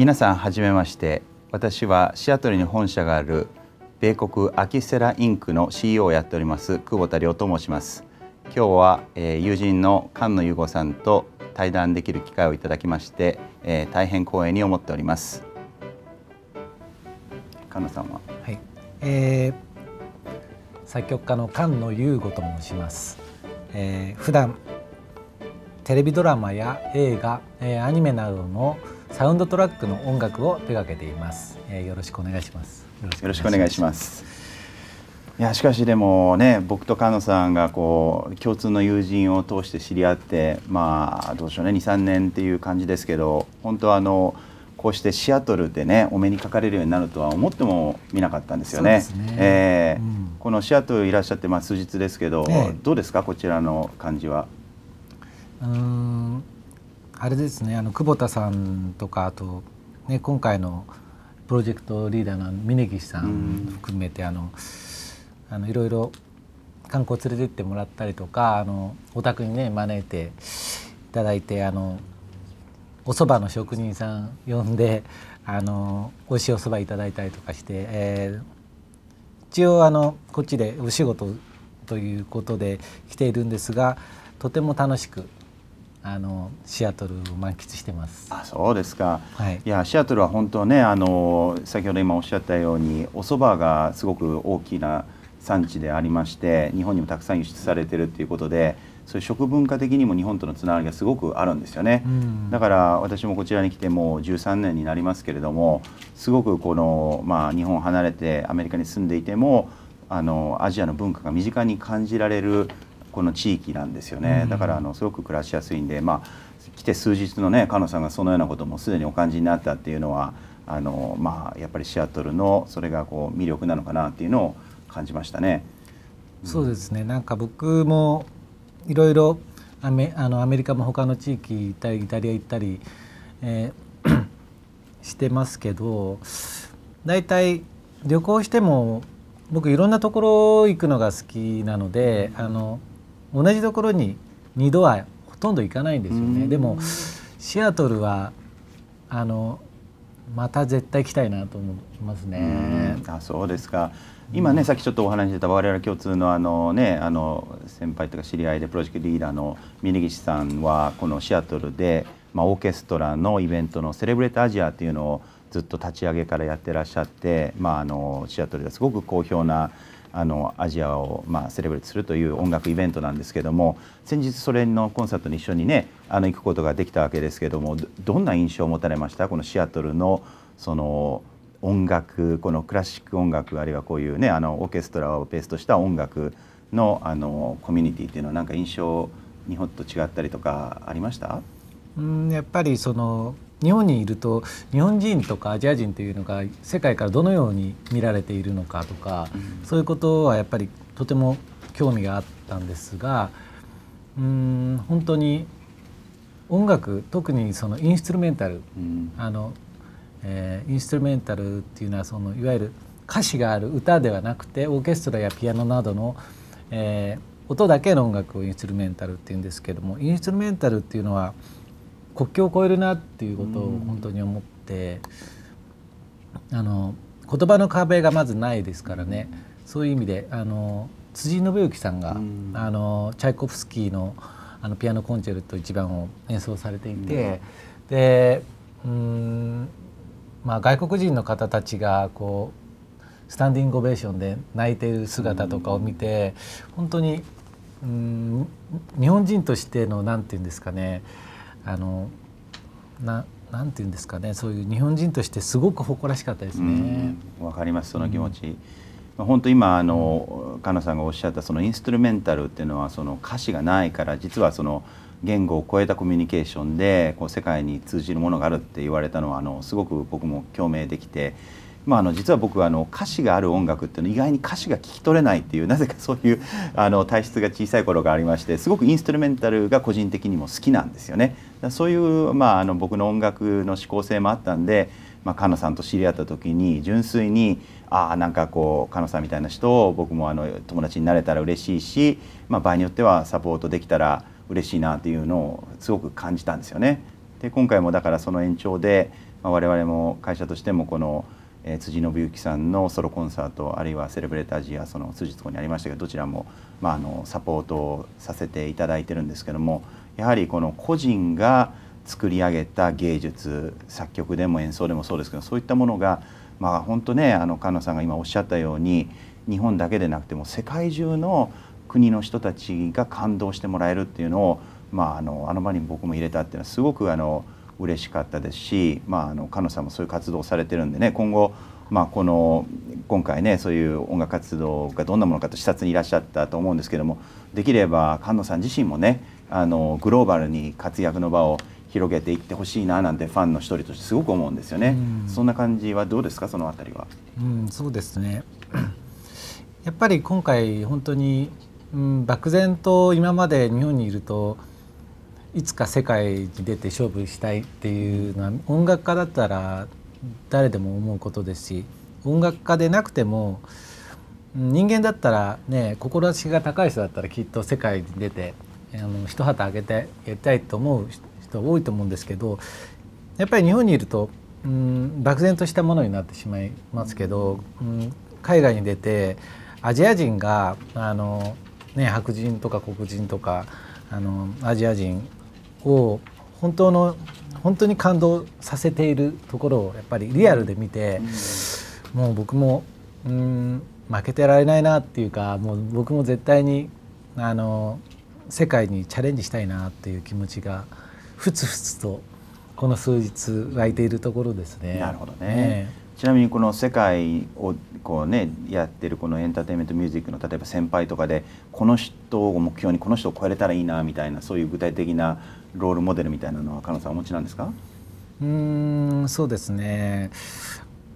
皆さんはじめまして私はシアトルに本社がある米国アキセラインクの CEO をやっております久保田亮と申します今日は、えー、友人の菅野優吾さんと対談できる機会をいただきまして、えー、大変光栄に思っております菅野さんは、はいえー、作曲家の菅野優吾と申します、えー、普段テレビドラマや映画、えー、アニメなどの、サウンドトラックの音楽を手掛けています、えー、よろしくお願いしますよろしくお願いしますいやしかしでもね僕と菅野さんがこう共通の友人を通して知り合ってまあどうでしょうね23年っていう感じですけど本当あのこうしてシアトルでねお目にかかれるようになるとは思ってもみなかったんですよね。ねえー、うん、このシアトルいらっしゃってまあ数日ですけど、えどうですかこちらの感じは。うんあれですねあの久保田さんとかあと、ね、今回のプロジェクトリーダーの峯岸さん含めて、あのあのいろいろ観光連れてってもらったりとかあのお宅にね招いていただいてあのお蕎麦の職人さん呼んであの美味しいお蕎麦いただいたりとかして、えー、一応あのこっちでお仕事ということで来ているんですがとても楽しくあのシアトル満喫してます。あ、そうですか。はい。いやシアトルは本当ねあの先ほど今おっしゃったようにお蕎麦がすごく大きな産地でありまして日本にもたくさん輸出されてるっていうことで。そういう食文化的にも日本とのつながりがすごくあるんですよね、うん、だから私もこちらに来てもう13年になりますけれどもすごくこの、まあ、日本を離れてアメリカに住んでいてもあのアジアの文化が身近に感じられるこの地域なんですよね、だからあのすごく暮らしやすいんで、まあ、来て数日のね菅野さんがそのようなこともすでにお感じになったっていうのはあの、まあ、やっぱりシアトルのそれがこう魅力なのかなっていうのを感じましたね。うん、そうですねなんか僕もいろいろアメあのアメリカも他の地域行ったりイタリア行ったり、えー、してますけど大体旅行しても僕いろんなところ行くのが好きなのであの同じところに2度はほとんど行かないんですよね。でもシアトルはあのまた絶対来たいなと思いますね。あそうですか今ね、さっきちょっとお話ししてた我々共通のあの、ね、あの先輩とか知り合いでプロジェクトリーダーの峯岸さんはこのシアトルで、まあ、オーケストラのイベントの「セレブレートアジア」っていうのをずっと立ち上げからやってらっしゃって、まあ、あのシアトルですごく好評なあのアジアを、まあ、セレブレートするという音楽イベントなんですけども先日それのコンサートに一緒にねあの行くことができたわけですけどもどんな印象を持たれましたこのシアトルのその音楽このクラシック音楽あるいはこういうねあのオーケストラをベースとした音楽のあのコミュニティっていうのはなんか印象日本と違ったりとかありましたうんやっぱりその日本にいると日本人とかアジア人というのが世界からどのように見られているのかとか、うん、そういうことはやっぱりとても興味があったんですがうん本当に音楽特にそのインストゥルメンタル、うん、あのえー、インストゥルメンタルっていうのはそのいわゆる歌詞がある歌ではなくてオーケストラやピアノなどの、えー、音だけの音楽をインストゥルメンタルっていうんですけどもインストゥルメンタルっていうのは国境を越えるなっていうことを本当に思って、あの言葉の壁がまずないですからね、そういう意味であの辻信之さんが、あのチャイコフスキーのあのピアノコンチェルト一番を演奏されていて、でうんまあ、外国人の方たちがこうスタンディングオベーションで泣いている姿とかを見て、本当にうん日本人としての何て言うんですかねあのななんて言うんですかねそういう日本人としてすごく誇らしかったですね。わかりますその気持ち、うんまあ、本当今あのカナさんがおっしゃったそのインストゥルメンタルっていうのはその歌詞がないから実はその言語を超えたコミュニケーションでこう世界に通じるものがあるって言われたのはあのすごく僕も共鳴できて。まあ、あの実は僕はあの歌詞がある音楽っていうの意外に歌詞が聞き取れないっていうなぜかそういうあの体質が小さい頃がありましてすごくインストゥルメンタルが個人的にも好きなんですよね。そういう、まあ、あの僕の音楽の指向性もあったんで、まあ、カノさんと知り合った時に純粋にああなんかこうカノさんみたいな人を僕もあの友達になれたら嬉しいし、まあ、場合によってはサポートできたら嬉しいなっていうのをすごく感じたんですよね。で今回もだからその延長で、まあ、我々も会社としてもこの「えー、辻信之さんのソロコンサートあるいはセレブレータージアその数日後にありましたけどどちらも、まあ、あのサポートをさせていただいてるんですけどもやはりこの個人が作り上げた芸術作曲でも演奏でもそうですけどそういったものが、まあ、本当ねあの菅野さんが今おっしゃったように日本だけでなくても世界中の国の人たちが感動してもらえるっていうのを、まあ、あのあの場に僕も入れたっていうのはすごくあの。嬉しかったですし、まあ、あの菅野さんもそういう活動をされてるんでね今後、まあ、この今回ねそういう音楽活動がどんなものかと視察にいらっしゃったと思うんですけどもできれば菅野さん自身もねあのグローバルに活躍の場を広げていってほしいななんてファンの一人としてすごく思うんですよね。んそんな感じはどうですかそのありは。うん、そうですね。やっぱり今回本当に、うん、漠然と今まで日本にいると。いつか世界に出て勝負したいっていうのは音楽家だったら誰でも思うことですし音楽家でなくても人間だったらね志が高い人だったらきっと世界に出てあの一旗あげてやりたいと思う人多いと思うんですけどやっぱり日本にいるとうん漠然としたものになってしまいますけど、うん、海外に出てアジア人があの、ね、白人とか黒人とかあのアジア人を本当の本当に感動させているところをやっぱりリアルで見て、うん、もう僕もうん負けてられないなっていうかもう僕も絶対にあの世界にチャレンジしたいなっていう気持ちがふつふつとこの数日湧いているところですね。なるほどね、ね、ちなみにこの世界をこうねやってるこのエンターテインメントミュージックの例えば先輩とかでこの人を目標にこの人を超えれたらいいなみたいなそういう具体的なロールモデルみたいなのは、かのさんお持ちなんですか。うん、そうですね。やっ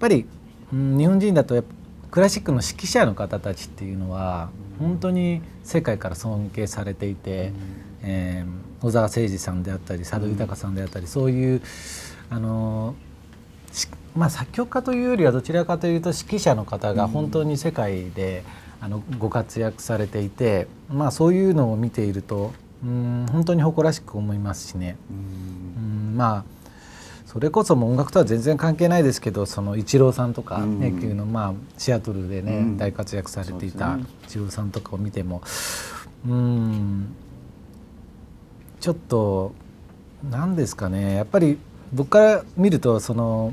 ぱり、日本人だと、クラシックの指揮者の方たちっていうのは、本当に世界から尊敬されていて。うん、えー、小澤征二さんであったり佐渡裕さんであったり、うん、そういうあのまあ、作曲家というよりはどちらかというと指揮者の方が本当に世界で、あのご活躍されていて、まあ、そういうのを見ているとうん本当に誇らしく思いますしねうんまあそれこそも音楽とは全然関係ないですけどそのイチローさんとか、ね、野球の、まあ、シアトルでね、うん、大活躍されていたイチローさんとかを見てもうんちょっと何ですかねやっぱり僕から見るとその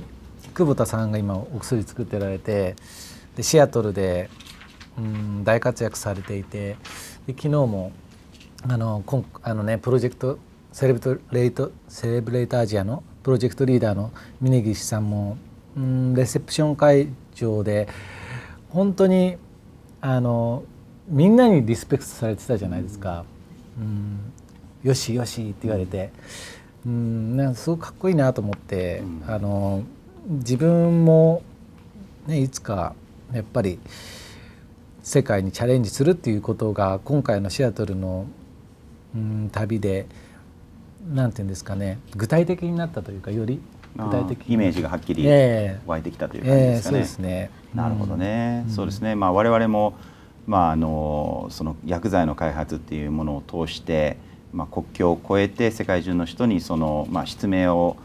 久保田さんが今お薬作ってられてでシアトルでうん大活躍されていてで昨日もあの今あのねプロジェクトセレブレイトセレブレートアジアのプロジェクトリーダーの峯岸さんも、うん、レセプション会場で本当にあのみんなにリスペクトされてたじゃないですか「うん、うん、よしよし」って言われて、うん、なんかすごくかっこいいなと思って、うん、あの自分も、ね、いつかやっぱり世界にチャレンジするっていうことが今回のシアトルのうん旅でなんていうんですかね具体的になったというかより具体的イメージがはっきり湧いてきたという感じですかね。えーえー、そうねなるほどね、うん、そうですね、まあ、我々も、まあ、あのその薬剤の開発っていうものを通して、まあ、国境を越えて世界中の人にその、まあ、失明を、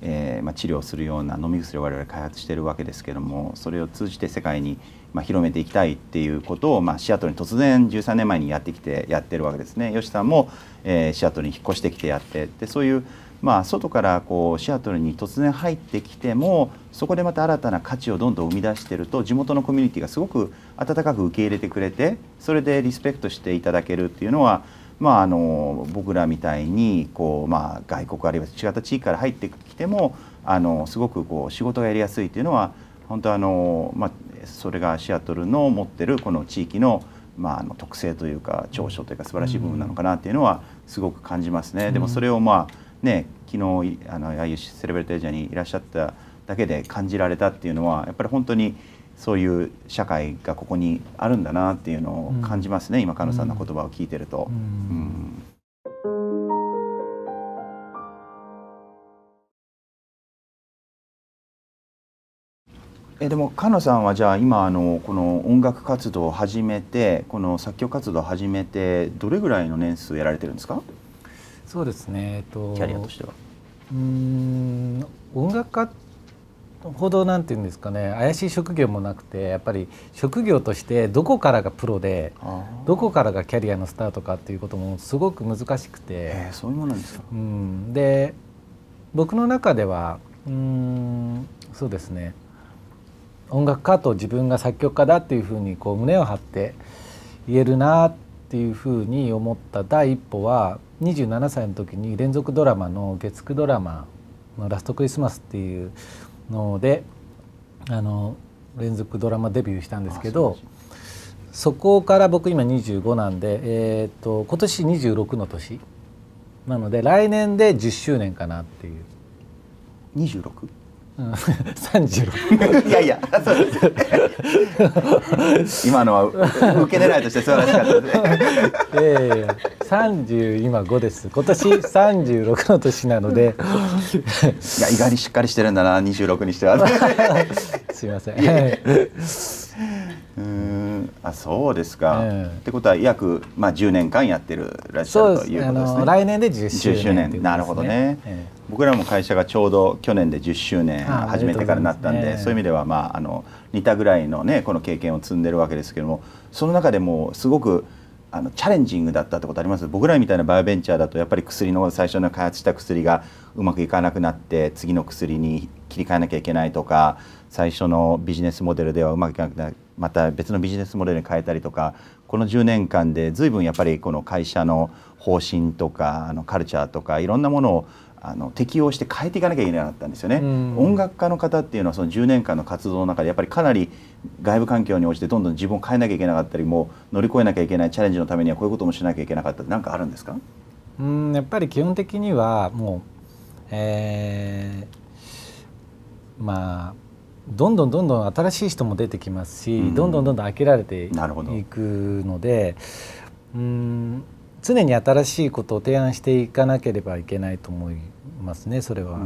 えーまあ、治療するような飲み薬を我々開発しているわけですけどもそれを通じて世界にまあ、広めていきたいっていうことを、まあ、シアトルに突然13年前にやってきてやってるわけですね。吉さんも、えー、シアトルに引っ越してきてやってでそういう、まあ、外からこうシアトルに突然入ってきてもそこでまた新たな価値をどんどん生み出してると地元のコミュニティがすごく温かく受け入れてくれてそれでリスペクトしていただけるっていうのはまあ、あの僕らみたいにこう、まあ、外国あるいは違った地域から入ってきてもあのすごくこう仕事がやりやすいというのは本当あの、まあ、それがシアトルの持ってるこの地域のまあ、あの特性というか長所というか素晴らしい部分なのかなっていうのはすごく感じますね。でもそれをまあね昨日あのああいうセレブリテージャーにいらっしゃっただけで感じられたっていうのはやっぱり本当にそういう社会がここにあるんだなっていうのを感じますね、うん、今菅野さんの言葉を聞いてると。うん、うんえでも菅野さんはじゃあ今あのこの音楽活動を始めてこの作曲活動を始めてどれぐらいの年数やられてるんですかそうですね、えっと、キャリアとしてはうん音楽家ほどなんていうんですかね怪しい職業もなくてやっぱり職業としてどこからがプロでどこからがキャリアのスタートかっていうこともすごく難しくてそういうものなんですか、うん、で僕の中ではうんそうですね音楽家と自分が作曲家だっていうふうにこう胸を張って言えるなっていうふうに思った第一歩は27歳の時に連続ドラマの月9ドラマの「ラストクリスマス」っていうのであの連続ドラマデビューしたんですけどそこから僕今25なんで、えっと今年26の年なので来年で10周年かなっていう。26? 三十六。いやいや、今のは受け狙いとして素晴らしかったですね。ええ三十今五です。今年三十六の年なので。いや意外にしっかりしてるんだな、二十六にしては。すみません。うん。あそうですか、えー、ってことは約、まあ、10年間やってるらっしゃるということですね来年で10周年、ね,、周年なるほどね、えー、僕らも会社がちょうど去年で10周年始めてからなったんで、えー、そういう意味では、まあ、あの似たぐらいのねこの経験を積んでるわけですけどもその中でもすごくあのチャレンジングだったってことあります僕らみたいなバイオベンチャーだとやっぱり薬の最初の開発した薬がうまくいかなくなって次の薬に切り替えなきゃいけないとか最初のビジネスモデルではうまくいかなくなまた別のビジネスモデルに変えたりとかこの10年間で随分やっぱりこの会社の方針とかあのカルチャーとかいろんなものをあの適応して変えていかなきゃいけなかったんですよね、音楽家の方っていうのはその10年間の活動の中でやっぱりかなり外部環境に応じてどんどん自分を変えなきゃいけなかったりもう乗り越えなきゃいけないチャレンジのためにはこういうこともしなきゃいけなかったって何かあるんですかうんやっぱり基本的にはもう、えー、まあどんどんどんどん新しい人も出てきますし、うん、どんどんどんどん飽きられていくのでうん常に新しいことを提案していかなければいけないと思いますねそれは。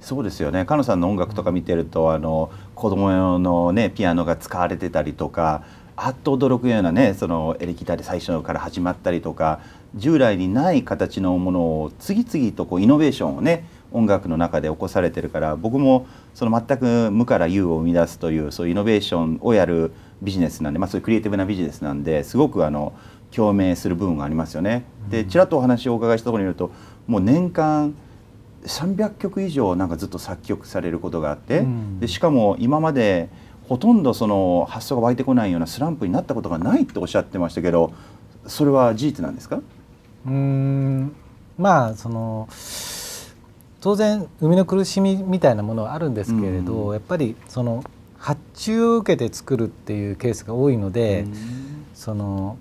そうですよね菅野さんの音楽とか見てるとあの子供用の、ね、ピアノが使われてたりとかあっと驚くようなねそのエレキターで最初から始まったりとか従来にない形のものを次々とこうイノベーションをね音楽の中で起こされてるから僕もその全く無から有を生み出すというそういうイノベーションをやるビジネスなんで、まあ、そういうクリエイティブなビジネスなんですごくあの共鳴する部分がありますよね。でちらっとお話をお伺いしたところによるともう年間300曲以上なんかずっと作曲されることがあって、でしかも今までほとんどその発想が湧いてこないようなスランプになったことがないっておっしゃってましたけどそれは事実なんですかうんまあその当然生みの苦しみみたいなものはあるんですけれど、うん、やっぱりその発注を受けて作るっていうケースが多いので、うん、その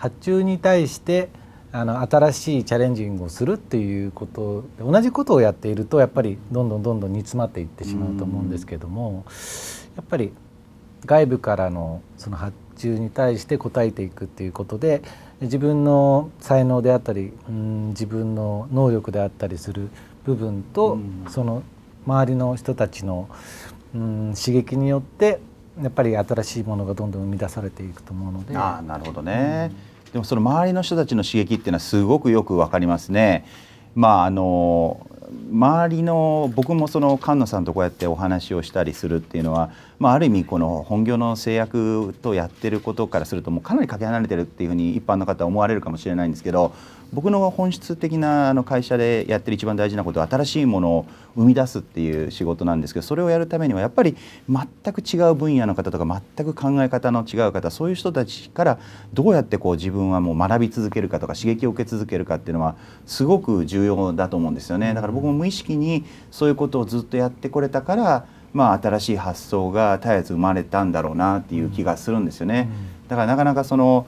発注に対してあの新しいチャレンジングをするっていうこと同じことをやっているとやっぱりどんどんどんどん煮詰まっていってしまうと思うんですけどもやっぱり外部からのその発注に対して応えていくっていうことで自分の才能であったりうん自分の能力であったりする部分とその周りの人たちのうん刺激によってやっぱり新しいものがどんどん生み出されていくと思うので。あなるほどね、うんでもその周りの人たちの刺激っていうのはすごくよくわかりますね。まああの周りの僕もその菅野さんとこうやってお話をしたりするっていうのは、まあ、ある意味この本業の制約とやってることからするともうかなりかけ離れてるっていうふうに一般の方は思われるかもしれないんですけど僕の本質的なあの会社でやってる一番大事なことは新しいものを生み出すっていう仕事なんですけどそれをやるためにはやっぱり全く違う分野の方とか全く考え方の違う方そういう人たちからどうやってこう自分はもう学び続けるかとか刺激を受け続けるかっていうのはすごく重要だと思うんですよね。だから僕も無意識にそういうことをずっとやってこれたからまあ、新しい発想が絶えず生まれたんだろうなっていう気がするんですよね。だからなかなかその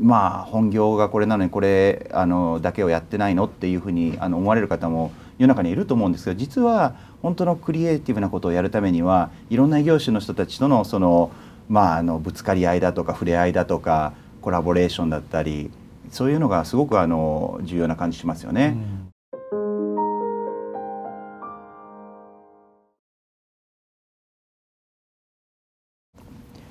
まあ本業がこれなのにこれあのだけをやってないのっていうふうにあの思われる方も世の中にいると思うんですけど実は本当のクリエイティブなことをやるためにはいろんな異業種の人たちとのその,、まあ、あのぶつかり合いだとか触れ合いだとかコラボレーションだったりそういうのがすごくあの重要な感じしますよね。うん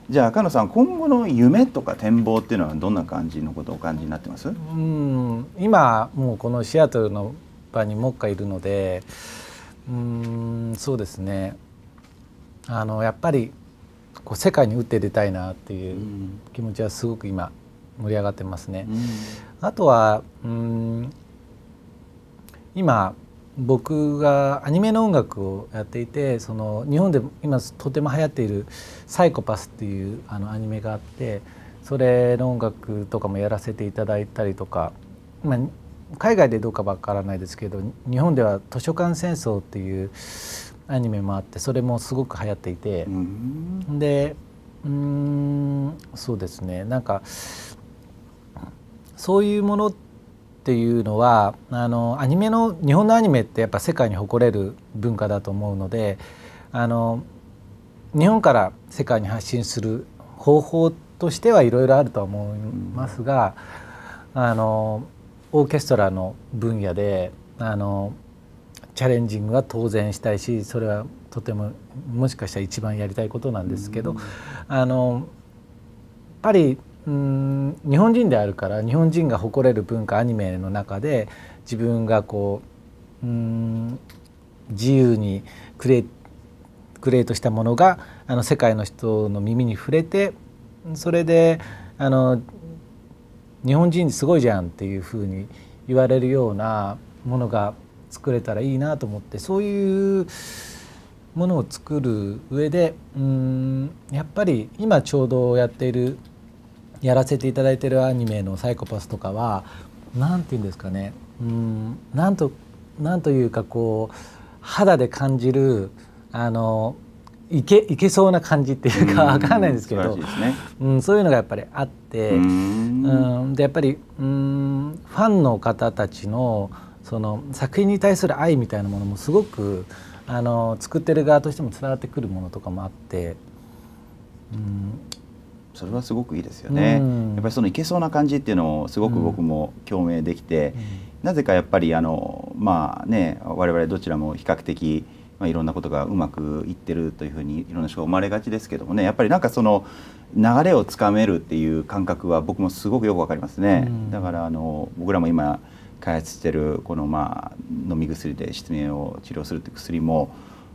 じゃあ赤野さん今後の夢とか展望っていうのはどんな感じのことをお感じになってますうん今もうこのシアトルの場にもっかいるのでうんそうですねあのやっぱりこう世界に打って出たいなっていう気持ちはすごく今盛り上がってますね。あとはうん今僕がアニメの音楽をやっていてその日本で今とても流行っている「サイコパス」っていうあのアニメがあってそれの音楽とかもやらせていただいたりとか、まあ、海外でどうかわからないですけど日本では「図書館戦争」っていうアニメもあってそれもすごく流行っていて、ん、でうんそうですねなんかそういうものってていうのはあのアニメの日本のアニメってやっぱ世界に誇れる文化だと思うのであの日本から世界に発信する方法としてはいろいろあるとは思いますが、うん、あのオーケストラの分野であのチャレンジングは当然したいしそれはとてももしかしたら一番やりたいことなんですけど、うん、あのやっぱりうん日本人であるから日本人が誇れる文化アニメの中で自分がこううん自由にクレクレートしたものがあの世界の人の耳に触れてそれであの日本人すごいじゃんっていうふうに言われるようなものが作れたらいいなと思ってそういうものを作る上でうんやっぱり今ちょうどやっているやらせていただいてるアニメの「サイコパス」とかは何て言うんですかねうんなんとなんというかこう肌で感じるあのいけいけそうな感じっていうかわかんないんですけど、ね、うん、そういうのがやっぱりあってうんでやっぱりうんファンの方たちのその作品に対する愛みたいなものもすごくあの作ってる側としても伝わってくるものとかもあってうんそれはすごくいいですよね、うん、やっぱりそのいけそうな感じっていうのをすごく僕も共鳴できて、うん、なぜかやっぱりあのまあね我々どちらも比較的まあ、いろんなことがうまくいってるというふうにいろんな人が生まれがちですけどもねやっぱりなんかその流れをつかめるっていう感覚は僕もすごくよくわかりますね、うん、だからあの僕らも今開発してるこのまあ飲み薬で失明を治療するって薬も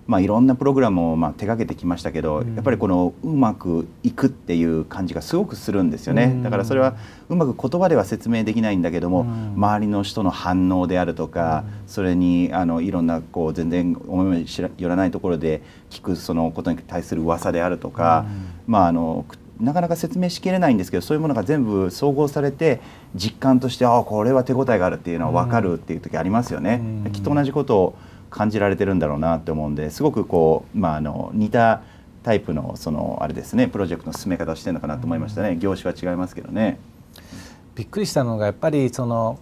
まあ、いろんなプログラムをまあ手がけてきましたけど、うん、やっぱりこのうまくいくっていう感じがすごくするんですよね、うん、だからそれはうまく言葉では説明できないんだけども、うん、周りの人の反応であるとか、それにあのいろんなこう全然思いもよらないところで聞くそのことに対する噂であるとか、まああのなかなか説明しきれないんですけどそういうものが全部総合されて実感としてああこれは手応えがあるっていうのは分かるっていう時ありますよね。きっと同じことを感じられてるんだろうなって思うんですごくこう、まあ、あの似たタイプのそのあれですねプロジェクトの進め方をしてるのかなと思いましたね、うん、業種は違いますけどね。びっくりしたのがやっぱりその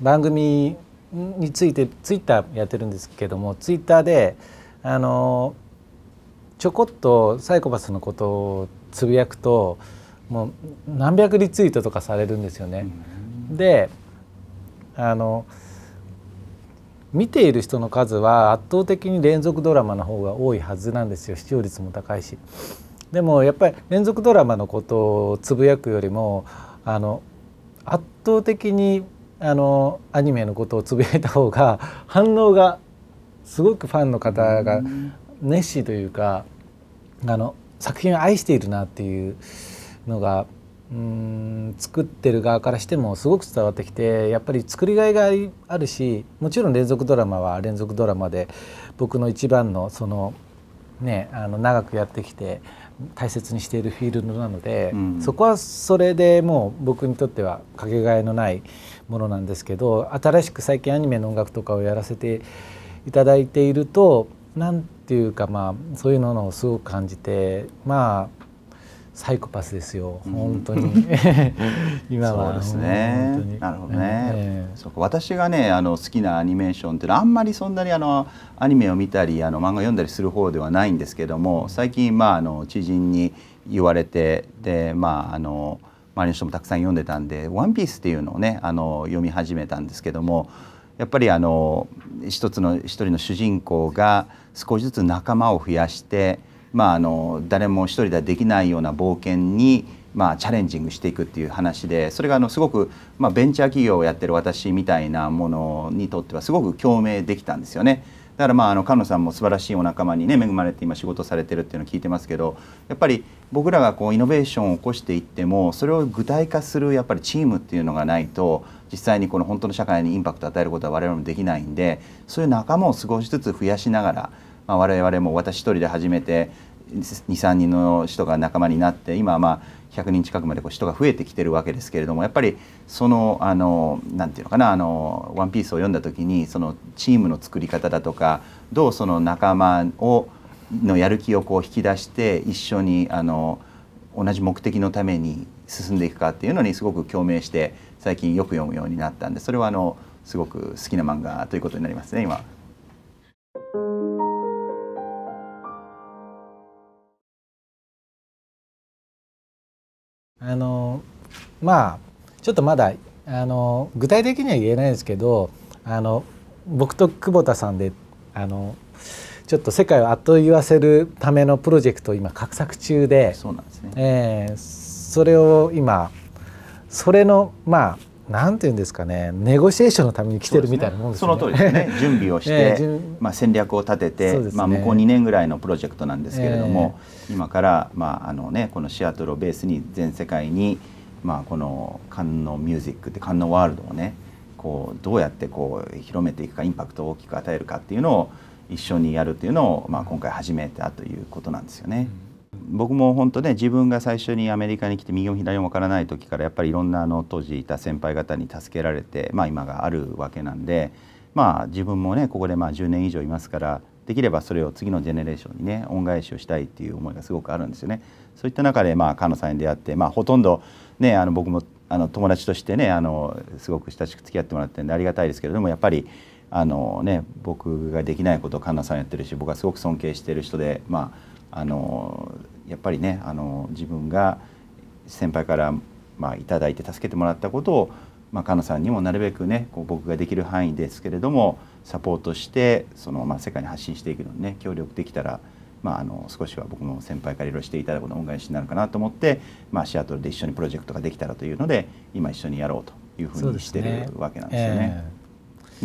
番組についてツイッターやってるんですけどもツイッターであのちょこっとサイコパスのことをつぶやくともう何百リツイートとかされるんですよね。うん、であの見ている人の数は圧倒的に連続ドラマの方が多いはずなんですよ視聴率も高いし。でもやっぱり連続ドラマのことをつぶやくよりもあの圧倒的にあのアニメのことをつぶやいた方が反応がすごくファンの方が熱心というかあの作品を愛しているなっていうのがうん作ってる側からしてもすごく伝わってきてやっぱり作りがいがあるしもちろん連続ドラマは連続ドラマで僕の一番のそのねあの長くやってきて大切にしているフィールドなので、うん、そこはそれでもう僕にとってはかけがえのないものなんですけど新しく最近アニメの音楽とかをやらせていただいていると何ていうかまあそういうのをすごく感じてまあサイコパスですよ、本当に 今はそうですねなるほどね、えー、そう私がねあの好きなアニメーションってあんまりそんなにあのアニメを見たりあの漫画読んだりする方ではないんですけども最近、まあ、あの知人に言われてでまああの周りの人もたくさん読んでたんで「ワンピースっていうのをねあの読み始めたんですけどもやっぱりあの一つの一人の主人公が少しずつ仲間を増やしてまあ、あの誰も一人ではできないような冒険に、まあ、チャレンジングしていくっていう話でそれがあのすごく、まあ、ベンチャー企業をやってる私みたいなものにとってはすごく共鳴できたんですよね。だからまああの菅野さんも素晴らしいお仲間にね恵まれて今仕事されてるっていうのを聞いてますけどやっぱり僕らがこうイノベーションを起こしていってもそれを具体化するやっぱりチームっていうのがないと実際にこの本当の社会にインパクトを与えることは我々もできないんでそういう仲間を少しずつ増やしながら、まあ、我々も私一人で始めて23人の人が仲間になって今はまあ100人近くまでこう人が増えてきてるわけですけれどもやっぱりその何て言うのかなあの「ワンピースを読んだ時にそのチームの作り方だとかどうその仲間をのやる気をこう引き出して一緒にあの同じ目的のために進んでいくかっていうのにすごく共鳴して最近よく読むようになったんでそれはあのすごく好きな漫画ということになりますね今。あのまあちょっとまだあの具体的には言えないですけどあの僕と久保田さんであのちょっと世界をあっと言わせるためのプロジェクトを今画策中でそえそれを今それのまあなんて言うんですかねネゴシエーションのために来てるみたいなもんですね、ね、その通りですね準備をして、ね、まあ、戦略を立てて、ね、まあ、向こう2年ぐらいのプロジェクトなんですけれども、えー、今から、まああのね、このシアトルをベースに全世界に、まあ、この観音ミュージックって観音ワールドをねこうどうやってこう広めていくかインパクトを大きく与えるかっていうのを一緒にやるっていうのを、まあ、今回始めたということなんですよね。うん僕も本当ね自分が最初にアメリカに来て右も左も分からない時からやっぱりいろんなあの当時いた先輩方に助けられて、まあ、今があるわけなんで、まあ、自分もねここでまあ10年以上いますからできればそれを次のジェネレーションにね恩返しをしたいっていう思いがすごくあるんですよね。そういった中でまあ菅野さんに出会って、まあ、ほとんど、ね、あの僕もあの友達としてねあのすごく親しく付き合ってもらってるんでありがたいですけれどもやっぱりあの、ね、僕ができないことを菅野さんやってるし僕はすごく尊敬してる人でまああのやっぱりねあの自分が先輩からまあいただいて助けてもらったことをまあ、カナさんにもなるべくねこう僕ができる範囲ですけれどもサポートしてその、まあ、世界に発信していくのにね協力できたら、まあ、あの少しは僕も先輩からいろいろしていただくの恩返しになるかなと思って、まあ、シアトルで一緒にプロジェクトができたらというので今一緒にやろうというふうにしてるわけなんですよね。で、ね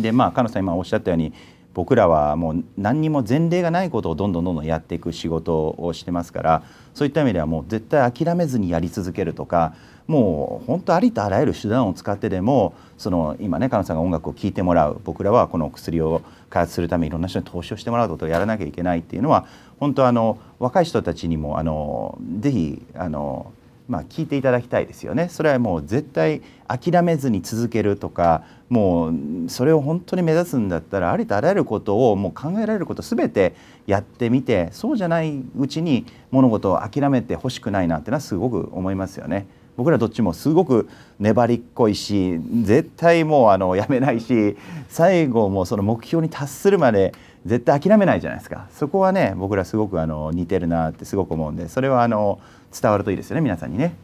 えー、まあ、カナさん今おっしゃったように僕らはもう何にも前例がないことをどんどんどんどんやっていく仕事をしてますからそういった意味ではもう絶対諦めずにやり続けるとかもう本当ありとあらゆる手段を使ってでもその今ね彼女さんが音楽を聴いてもらう僕らはこの薬を開発するためにいろんな人に投資をしてもらうことをやらなきゃいけないっていうのは本当あの若い人たちにもあのぜひあのまあ、聞いていただきたいですよねそれはもう絶対諦めずに続けるとかもうそれを本当に目指すんだったらありとあらゆることをもう考えられること全てやってみてそうじゃないうちに物事を諦めてほしくないなってのはすごく思いますよね。僕らどっちもすごく粘りっこいし絶対もうあのやめないし最後もその目標に達するまで絶対諦めないじゃないですかそこはね僕らすごくあの似てるなってすごく思うんでそれはあの伝わるといいですよね皆さんにね。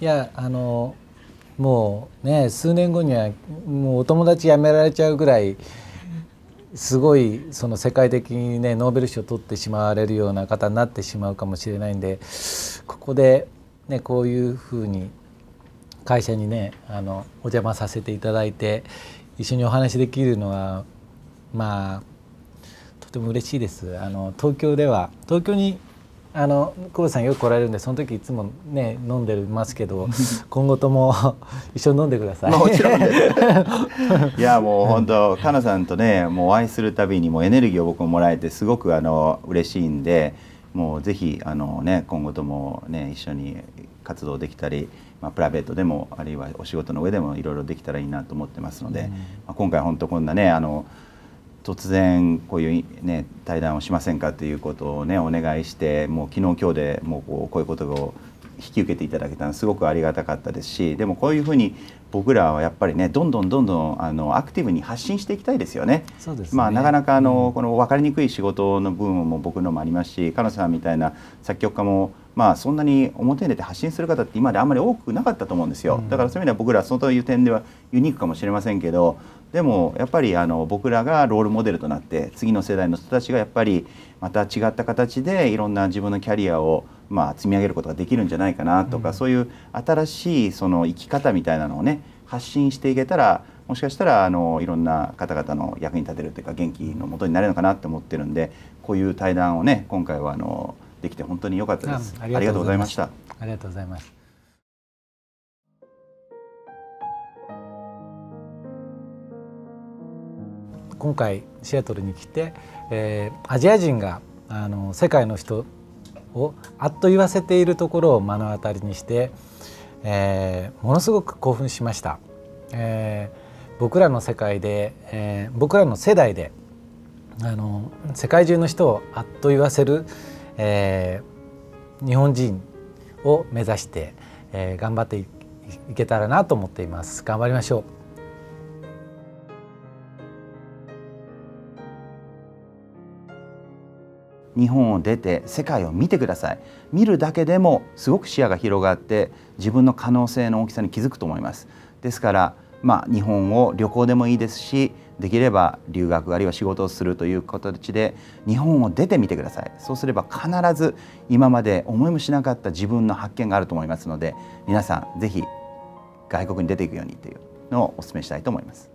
いやあのもうね数年後にはもうお友達辞められちゃうぐらいすごいその世界的にねノーベル賞を取ってしまわれるような方になってしまうかもしれないんでここで、ね、こういうふうに会社にねあのお邪魔させていただいて一緒にお話できるのはまあとても嬉しいです。あの東京では東京にあの久保さんよく来られるんでその時いつもね飲んでますけど 今後とも一緒に飲んでください。もちろん いやもう本当かなさんとねもうお会いするたびにもエネルギーを僕ももらえてすごくあの嬉しいんでもうぜひあのね今後ともね一緒に活動できたり。まあ、プライベートでもあるいはお仕事の上でもいろいろできたらいいなと思ってますので、うん、まあ、今回本当こんなねあの突然こういうね対談をしませんかということをねお願いしてもう昨日今日でもうこうこういうことを引き受けていただけたのすごくありがたかったですしでもこういうふうに僕らはやっぱりねどんどんどんどんあのアクティブに発信していきたいですよね。ねまあ、なかなかあの、うん、この分かりにくい仕事の部分も僕のもありますし彼女さんみたいな作曲家もまあ、そんなに表に出て発信する方って今であんまり多くなかったと思うんですよ、だからそういう意味では僕らそのという点ではユニークかもしれませんけどでもやっぱりあの僕らがロールモデルとなって次の世代の人たちがやっぱりまた違った形でいろんな自分のキャリアをまあ積み上げることができるんじゃないかなとか、うん、そういう新しいその生き方みたいなのをね発信していけたらもしかしたらあのいろんな方々の役に立てるというか元気のもとになれるのかなって思ってるんでこういう対談をね今回はあのできて本当に良かったですありがとうございましたありがとうございました今回シアトルに来て、えー、アジア人があの世界の人をあっと言わせているところを目の当たりにして、えー、ものすごく興奮しました。えー、僕らの世界で、えー、僕らの世代であの世界中の人をあっと言わせる、えー、日本人を目指して、えー、頑張っていけたらなと思っています。頑張りましょう日本を出て世界を見てください見るだけでもすごく視野が広がって自分の可能性の大きさに気づくと思いますですからまあ、日本を旅行でもいいですしできれば留学あるいは仕事をするという形で日本を出てみてくださいそうすれば必ず今まで思いもしなかった自分の発見があると思いますので皆さん是非外国に出ていくようにというのをお勧めしたいと思います。